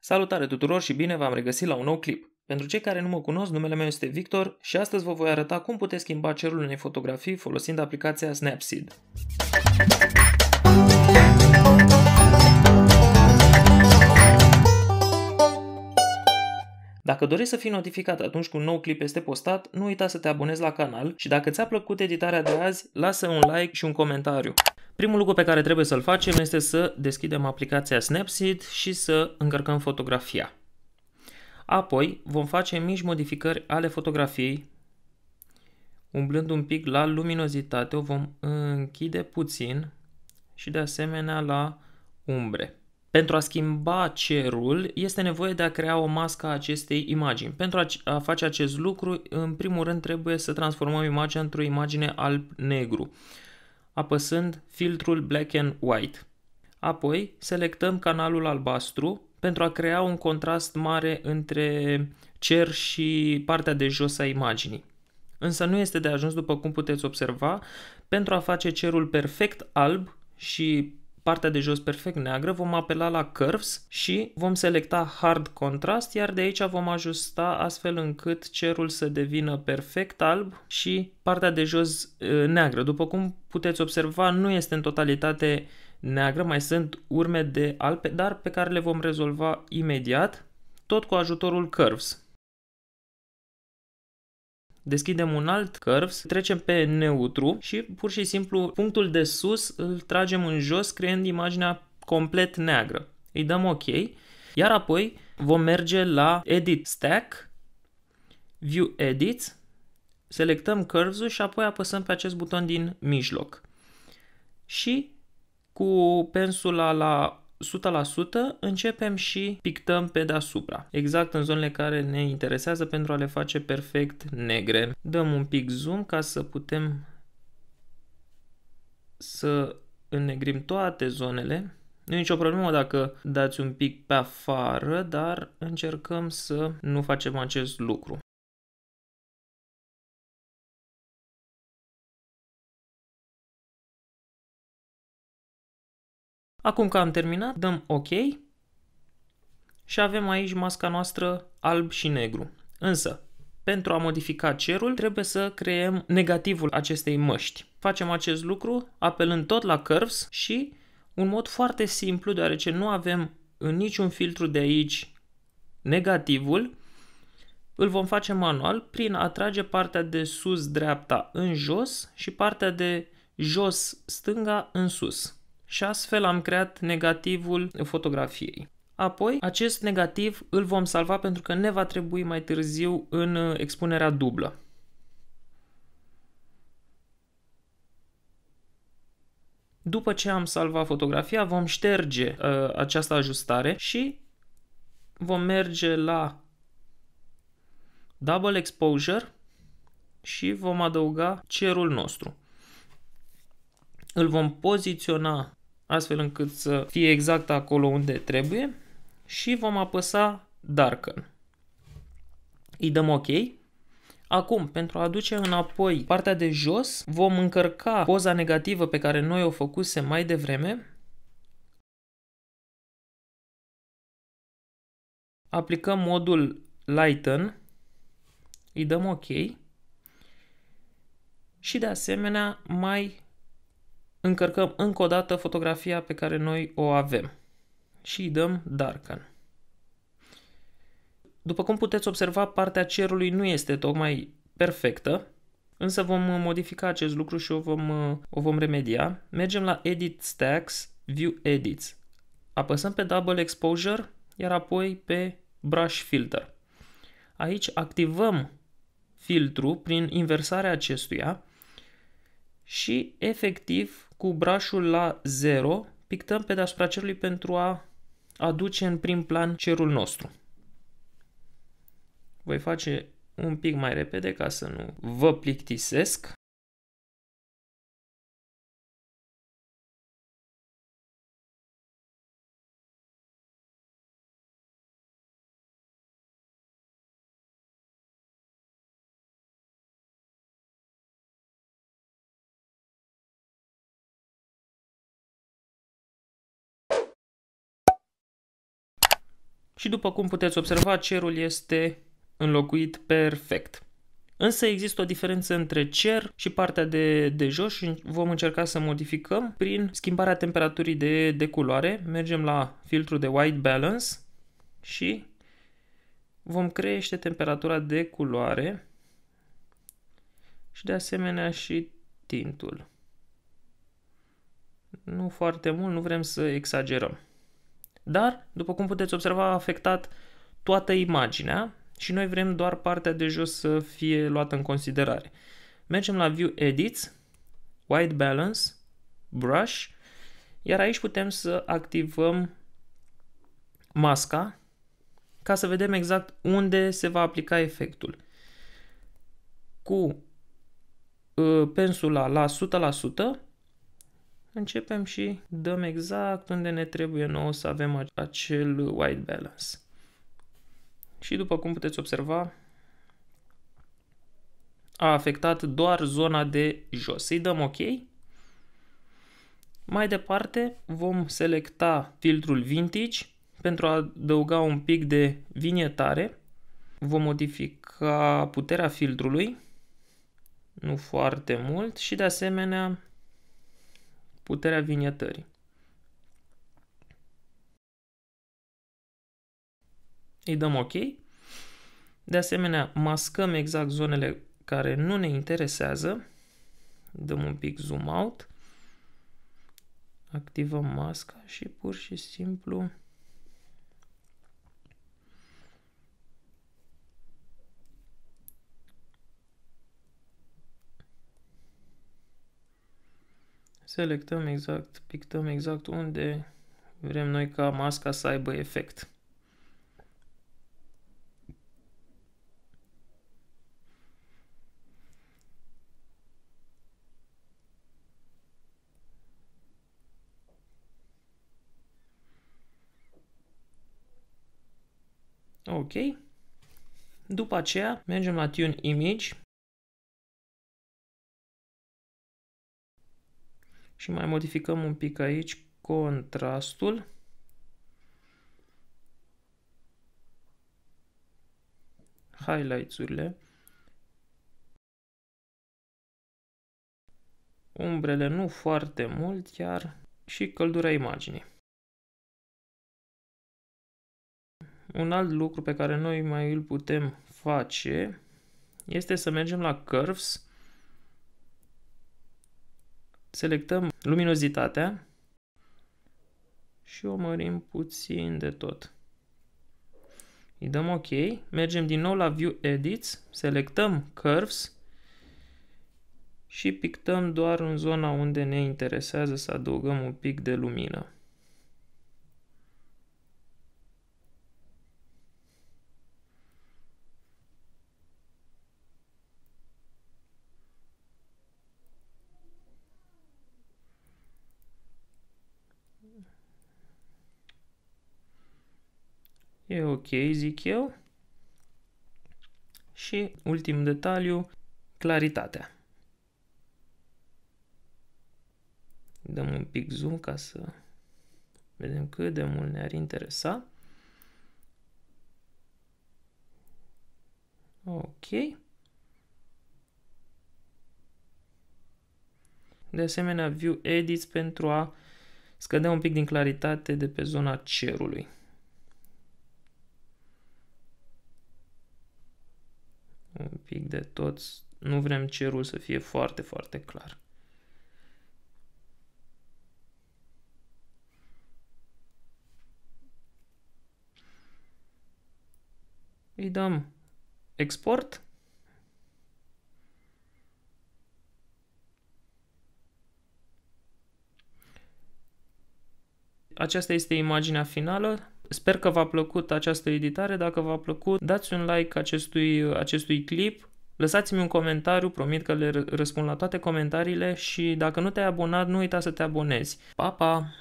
Salutare tuturor și bine v-am regăsit la un nou clip. Pentru cei care nu mă cunosc, numele meu este Victor și astăzi vă voi arăta cum puteți schimba cerul unei fotografii folosind aplicația Snapseed. Dacă dorești să fii notificat atunci când un nou clip este postat, nu uita să te abonezi la canal și dacă ți-a plăcut editarea de azi, lasă un like și un comentariu. Primul lucru pe care trebuie să-l facem este să deschidem aplicația Snapseed și să încărcăm fotografia. Apoi vom face mici modificări ale fotografiei. Umblând un pic la luminozitate, o vom închide puțin și de asemenea la umbre. Pentru a schimba cerul, este nevoie de a crea o mască a acestei imagini. Pentru a face acest lucru, în primul rând trebuie să transformăm imaginea într-o imagine alb-negru apăsând filtrul Black and White. Apoi selectăm canalul albastru pentru a crea un contrast mare între cer și partea de jos a imaginii. Însă nu este de ajuns, după cum puteți observa, pentru a face cerul perfect alb și partea de jos perfect neagră, vom apela la Curves și vom selecta Hard Contrast, iar de aici vom ajusta astfel încât cerul să devină perfect alb și partea de jos neagră. După cum puteți observa, nu este în totalitate neagră, mai sunt urme de alb, dar pe care le vom rezolva imediat, tot cu ajutorul Curves. Deschidem un alt curves, trecem pe neutru și pur și simplu punctul de sus îl tragem în jos creând imaginea complet neagră. Îi dăm OK, iar apoi vom merge la Edit Stack, View Edit, selectăm curves și apoi apăsăm pe acest buton din mijloc. Și cu pensula la 100% începem și pictăm pe deasupra, exact în zonele care ne interesează pentru a le face perfect negre. Dăm un pic zoom ca să putem să înnegrim toate zonele. Nu e nicio problemă dacă dați un pic pe afară, dar încercăm să nu facem acest lucru. Acum că am terminat, dăm OK și avem aici masca noastră alb și negru. Însă, pentru a modifica cerul, trebuie să creăm negativul acestei măști. Facem acest lucru apelând tot la curves și un mod foarte simplu, deoarece nu avem în niciun filtru de aici negativul, îl vom face manual prin a trage partea de sus dreapta în jos și partea de jos stânga în sus și astfel am creat negativul fotografiei. Apoi, acest negativ îl vom salva pentru că ne va trebui mai târziu în uh, expunerea dublă. După ce am salvat fotografia, vom șterge uh, această ajustare și vom merge la Double Exposure și vom adăuga cerul nostru. Îl vom poziționa astfel încât să fie exact acolo unde trebuie și vom apăsa Darken. Îi dăm OK. Acum, pentru a aduce înapoi partea de jos, vom încărca poza negativă pe care noi o făcusem mai devreme. Aplicăm modul Lighten, îi dăm OK și de asemenea mai încărcăm încă o dată fotografia pe care noi o avem și îi dăm Darken. După cum puteți observa, partea cerului nu este tocmai perfectă, însă vom uh, modifica acest lucru și o vom, uh, o vom remedia. Mergem la Edit Stacks, View Edits. Apăsăm pe Double Exposure, iar apoi pe Brush Filter. Aici activăm filtru prin inversarea acestuia și efectiv cu brașul la 0, pictăm pe deasupra cerului pentru a aduce în prim plan cerul nostru. Voi face un pic mai repede ca să nu vă plictisesc. și după cum puteți observa, cerul este înlocuit perfect. Însă există o diferență între cer și partea de, de jos și vom încerca să modificăm prin schimbarea temperaturii de, de culoare. Mergem la filtru de white balance și vom crește temperatura de culoare și de asemenea și tintul. Nu foarte mult, nu vrem să exagerăm. Dar, după cum puteți observa, a afectat toată imaginea și noi vrem doar partea de jos să fie luată în considerare. Mergem la View Edits, White Balance, Brush, iar aici putem să activăm masca ca să vedem exact unde se va aplica efectul. Cu uh, pensula la începem și dăm exact unde ne trebuie nouă să avem acel white balance. Și după cum puteți observa, a afectat doar zona de jos. Să-i dăm OK. Mai departe vom selecta filtrul Vintage pentru a adăuga un pic de vinietare. Vom modifica puterea filtrului, nu foarte mult, și de asemenea Puterea vinietării. Îi dăm OK. De asemenea, mascăm exact zonele care nu ne interesează. Dăm un pic zoom out. Activăm masca și pur și simplu Selectăm exact, pictăm exact unde vrem noi ca masca să aibă efect. Ok. După aceea mergem la Tune Image și mai modificăm un pic aici contrastul. Highlights-urile. Umbrele nu foarte mult, iar și căldura imaginii. Un alt lucru pe care noi mai îl putem face este să mergem la Curves Selectăm luminozitatea și o mărim puțin de tot. Îi dăm OK, mergem din nou la View Edits, selectăm Curves și pictăm doar în zona unde ne interesează să adăugăm un pic de lumină. E ok, zic eu. Și ultim detaliu, claritatea. Dăm un pic zoom ca să vedem cât de mult ne-ar interesa. Ok. De asemenea, View Edits pentru a scădea un pic din claritate de pe zona cerului. pic de toți. Nu vrem cerul să fie foarte, foarte clar. Îi dăm export. Aceasta este imaginea finală. Sper că v-a plăcut această editare. Dacă v-a plăcut, dați un like acestui, acestui clip Lăsați-mi un comentariu, promit că le răspund la toate comentariile și dacă nu te-ai abonat, nu uita să te abonezi. Pa, pa!